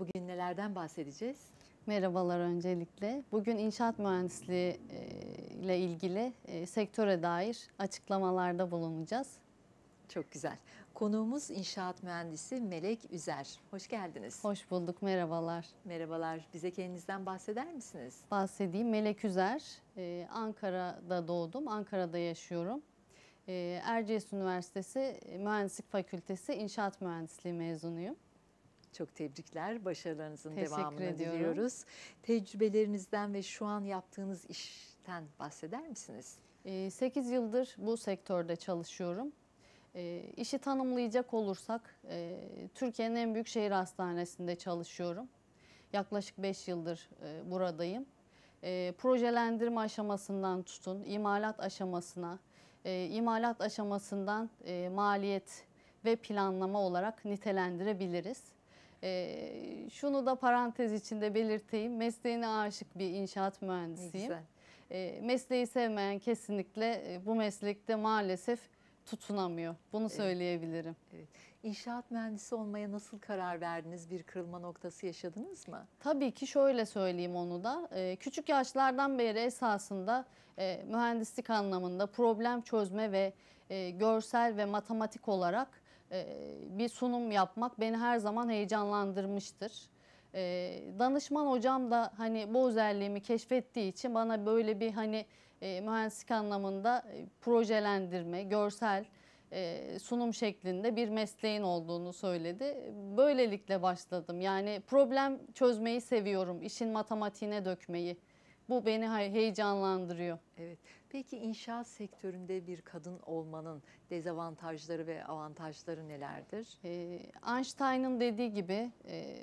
Bugün nelerden bahsedeceğiz? Merhabalar öncelikle. Bugün inşaat mühendisliği e, ile ilgili e, sektöre dair açıklamalarda bulunacağız. Çok güzel. Konuğumuz inşaat mühendisi Melek Üzer. Hoş geldiniz. Hoş bulduk, merhabalar. Merhabalar. Bize kendinizden bahseder misiniz? Bahsedeyim. Melek Üzer. E, Ankara'da doğdum, Ankara'da yaşıyorum. Ee, Erciyes Üniversitesi Mühendislik Fakültesi İnşaat Mühendisliği mezunuyum. Çok tebrikler. Başarılarınızın Teşekkür devamını ediyorum. diliyoruz. Tecrübelerinizden ve şu an yaptığınız işten bahseder misiniz? 8 ee, yıldır bu sektörde çalışıyorum. Ee, işi tanımlayacak olursak e, Türkiye'nin en büyük şehir hastanesinde çalışıyorum. Yaklaşık 5 yıldır e, buradayım. E, projelendirme aşamasından tutun, imalat aşamasına, e, imalat aşamasından maliyet ve planlama olarak nitelendirebiliriz. E, şunu da parantez içinde belirteyim. Mesleğine aşık bir inşaat mühendisiyim. E, mesleği sevmeyen kesinlikle e, bu meslekte maalesef tutunamıyor. Bunu evet. söyleyebilirim. Evet. İnşaat mühendisi olmaya nasıl karar verdiniz? Bir kırılma noktası yaşadınız mı? Tabii ki şöyle söyleyeyim onu da. Ee, küçük yaşlardan beri esasında e, mühendislik anlamında problem çözme ve e, görsel ve matematik olarak ee, bir sunum yapmak beni her zaman heyecanlandırmıştır. Ee, danışman hocam da hani bu özelliğimi keşfettiği için bana böyle bir hani e, mühendislik anlamında e, projelendirme, görsel e, sunum şeklinde bir mesleğin olduğunu söyledi. Böylelikle başladım. Yani problem çözmeyi seviyorum, işin matematiğine dökmeyi. Bu beni heyecanlandırıyor. Evet. Peki inşaat sektöründe bir kadın olmanın dezavantajları ve avantajları nelerdir? E, Einstein'ın dediği gibi e,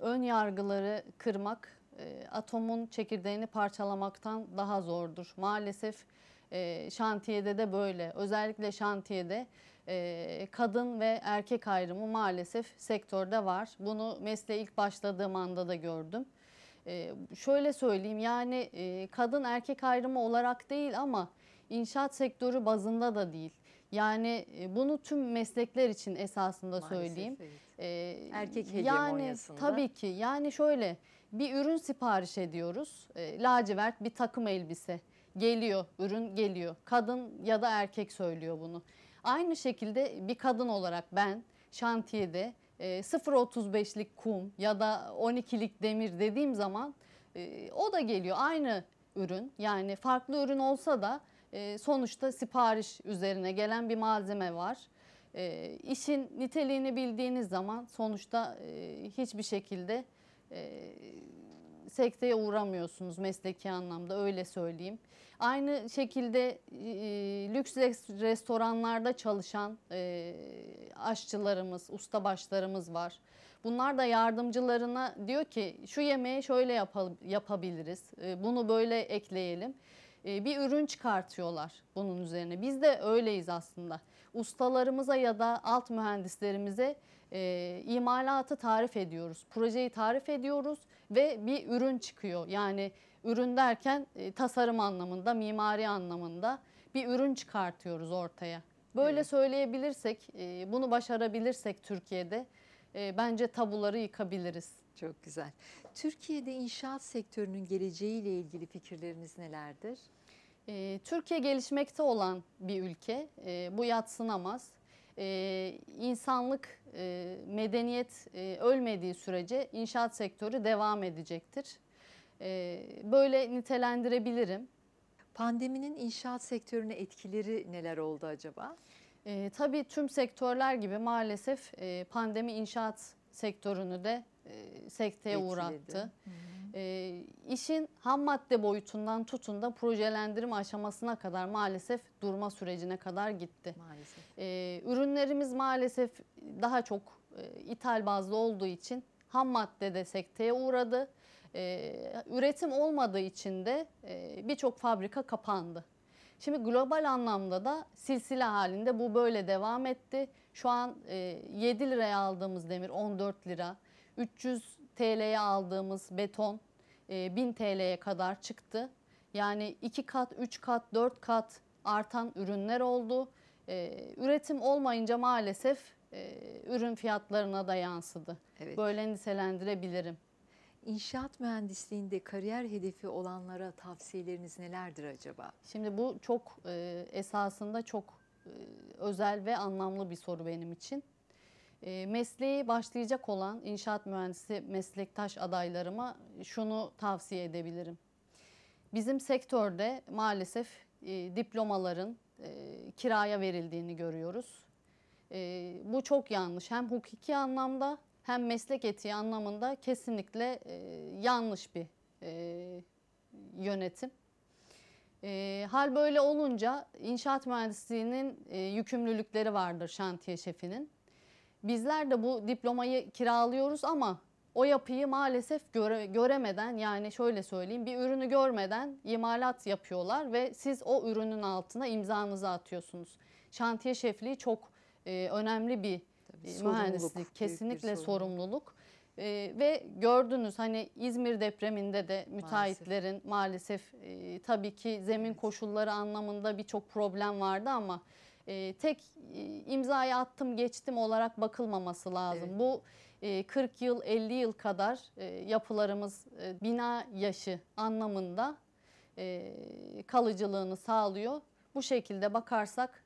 ön yargıları kırmak e, atomun çekirdeğini parçalamaktan daha zordur. Maalesef e, şantiyede de böyle. Özellikle şantiyede e, kadın ve erkek ayrımı maalesef sektörde var. Bunu mesleğe ilk başladığım anda da gördüm. E, şöyle söyleyeyim yani e, kadın erkek ayrımı olarak değil ama inşaat sektörü bazında da değil. Yani e, bunu tüm meslekler için esasında Maalesef söyleyeyim. Evet. Ee, Erkek Yani tabii ki yani şöyle bir ürün sipariş ediyoruz. E, lacivert bir takım elbise geliyor, ürün geliyor. Kadın ya da erkek söylüyor bunu. Aynı şekilde bir kadın olarak ben şantiyede e, 0.35'lik kum ya da 12'lik demir dediğim zaman e, o da geliyor aynı ürün. Yani farklı ürün olsa da e, sonuçta sipariş üzerine gelen bir malzeme var. E, işin niteliğini bildiğiniz zaman sonuçta e, hiçbir şekilde sekteye uğramıyorsunuz mesleki anlamda öyle söyleyeyim. Aynı şekilde e, lüks restoranlarda çalışan e, aşçılarımız, ustabaşlarımız var. Bunlar da yardımcılarına diyor ki şu yemeği şöyle yapalım, yapabiliriz, e, bunu böyle ekleyelim e, bir ürün çıkartıyorlar bunun üzerine. Biz de öyleyiz aslında. Ustalarımıza ya da alt mühendislerimize e, imalatı tarif ediyoruz. Projeyi tarif ediyoruz ve bir ürün çıkıyor. Yani ürün derken e, tasarım anlamında, mimari anlamında bir ürün çıkartıyoruz ortaya. Böyle evet. söyleyebilirsek, e, bunu başarabilirsek Türkiye'de e, bence tabuları yıkabiliriz. Çok güzel. Türkiye'de inşaat sektörünün geleceğiyle ilgili fikirleriniz nelerdir? Türkiye gelişmekte olan bir ülke. Bu yatsınamaz e, insanlık, e, medeniyet e, ölmediği sürece inşaat sektörü devam edecektir. E, böyle nitelendirebilirim. Pandeminin inşaat sektörüne etkileri neler oldu acaba? E, tabii tüm sektörler gibi maalesef e, pandemi inşaat sektörünü de e, sekteye uğrattı. Hı hı. E, işin ham madde boyutundan tutun da projelendirme aşamasına kadar maalesef durma sürecine kadar gitti. Maalesef. E, ürünlerimiz maalesef daha çok e, ithal bazlı olduğu için ham madde de sekteye uğradı. E, üretim olmadığı için de e, birçok fabrika kapandı. Şimdi global anlamda da silsile halinde bu böyle devam etti. Şu an e, 7 liraya aldığımız demir 14 lira. 300 TL'ye aldığımız beton 1000 e, TL'ye kadar çıktı. Yani 2 kat, 3 kat, 4 kat artan ürünler oldu. E, üretim olmayınca maalesef e, ürün fiyatlarına da yansıdı. Evet. Böyle niselendirebilirim. İnşaat mühendisliğinde kariyer hedefi olanlara tavsiyeleriniz nelerdir acaba? Şimdi bu çok esasında çok özel ve anlamlı bir soru benim için. Ee, Mesleği başlayacak olan inşaat mühendisi meslektaş adaylarıma şunu tavsiye edebilirim. Bizim sektörde maalesef e, diplomaların e, kiraya verildiğini görüyoruz. E, bu çok yanlış. Hem hukuki anlamda hem meslek etiği anlamında kesinlikle yanlış bir yönetim. hal böyle olunca inşaat mühendisliğinin yükümlülükleri vardır şantiye şefinin bizler de bu diplomayı kiralıyoruz ama o yapıyı maalesef göre, göremeden yani şöyle söyleyeyim bir ürünü görmeden imalat yapıyorlar ve siz o ürünün altına imzanızı atıyorsunuz. Şantiye şefliği çok e, önemli bir e, Tabii, mühendislik, kesinlikle bir sorumluluk. sorumluluk. E, ve gördünüz hani İzmir depreminde de müteahhitlerin maalesef, maalesef e, tabii ki zemin evet. koşulları anlamında birçok problem vardı ama e, tek e, imzayı attım geçtim olarak bakılmaması lazım. Evet. Bu e, 40 yıl 50 yıl kadar e, yapılarımız e, bina yaşı anlamında e, kalıcılığını sağlıyor. Bu şekilde bakarsak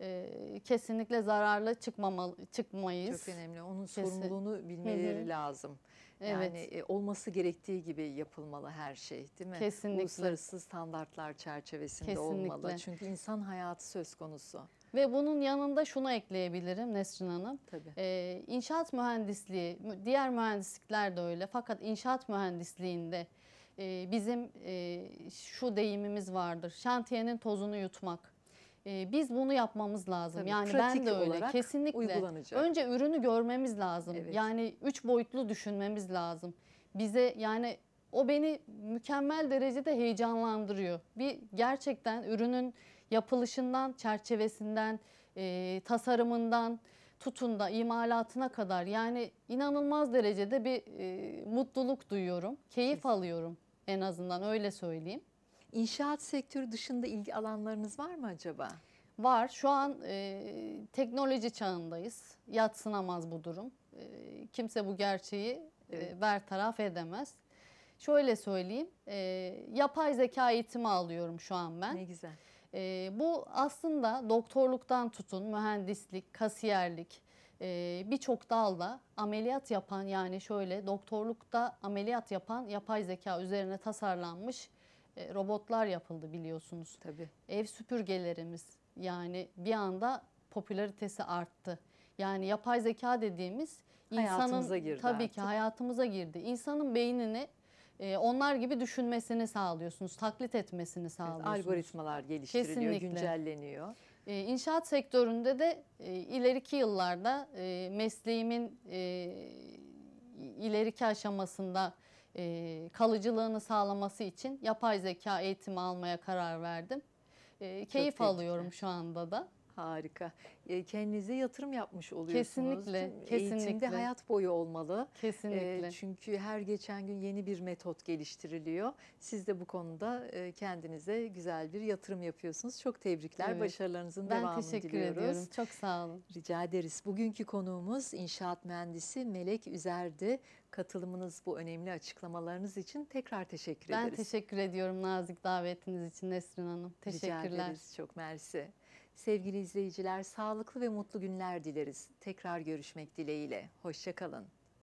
e, kesinlikle zararlı çıkmamalı, çıkmayız. Çok önemli. Onun Kesin. sorumluluğunu bilmeleri Hı-hı. lazım. Evet. Yani e, olması gerektiği gibi yapılmalı her şey değil mi? Kesinlikle. Uluslararası standartlar çerçevesinde Kesinlikle. olmalı. Çünkü insan hayatı söz konusu. Ve bunun yanında şunu ekleyebilirim Nesrin Hanım. Tabii. Ee, inşaat mühendisliği, diğer mühendislikler de öyle. Fakat inşaat mühendisliğinde e, bizim e, şu deyimimiz vardır. Şantiyenin tozunu yutmak biz bunu yapmamız lazım. Tabii, yani ben de öyle. Kesinlikle. Önce ürünü görmemiz lazım. Evet. Yani üç boyutlu düşünmemiz lazım. Bize yani o beni mükemmel derecede heyecanlandırıyor. Bir gerçekten ürünün yapılışından, çerçevesinden, e, tasarımından tutun da imalatına kadar yani inanılmaz derecede bir e, mutluluk duyuyorum. Keyif Kesin. alıyorum en azından öyle söyleyeyim. İnşaat sektörü dışında ilgi alanlarınız var mı acaba? Var. Şu an e, teknoloji çağındayız. Yatsınamaz bu durum. E, kimse bu gerçeği e, evet. e, bertaraf edemez. Şöyle söyleyeyim, e, yapay zeka eğitimi alıyorum şu an ben. Ne güzel. E, bu aslında doktorluktan tutun, mühendislik, kasiyerlik, e, birçok dalda ameliyat yapan yani şöyle doktorlukta ameliyat yapan yapay zeka üzerine tasarlanmış e, robotlar yapıldı biliyorsunuz. Tabii. Ev süpürgelerimiz yani bir anda popülaritesi arttı. Yani yapay zeka dediğimiz insanın girdi tabii artık. ki hayatımıza girdi. İnsanın beynini e, onlar gibi düşünmesini sağlıyorsunuz, taklit etmesini sağlıyorsunuz. algoritmalar geliştiriliyor, Kesinlikle. güncelleniyor. E, inşaat sektöründe de ileriki yıllarda mesleğimin ileriki aşamasında e, kalıcılığını sağlaması için yapay zeka eğitimi almaya karar verdim. E, keyif alıyorum şu anda da. Harika. E, kendinize yatırım yapmış oluyorsunuz. Kesinlikle. Kesinlikle. Eğitimde hayat boyu olmalı. Kesinlikle. E, çünkü her geçen gün yeni bir metot geliştiriliyor. Siz de bu konuda e, kendinize güzel bir yatırım yapıyorsunuz. Çok tebrikler. Evet. Başarılarınızın ben devamını diliyoruz. Ben teşekkür ediyorum. Çok sağ olun. Rica ederiz. Bugünkü konuğumuz inşaat mühendisi Melek Üzerdi. Katılımınız bu önemli açıklamalarınız için tekrar teşekkür ben ederiz. Ben teşekkür ediyorum nazik davetiniz için Nesrin Hanım. Teşekkürler. Rica ederiz. Çok mersi. Sevgili izleyiciler sağlıklı ve mutlu günler dileriz. Tekrar görüşmek dileğiyle. Hoşçakalın.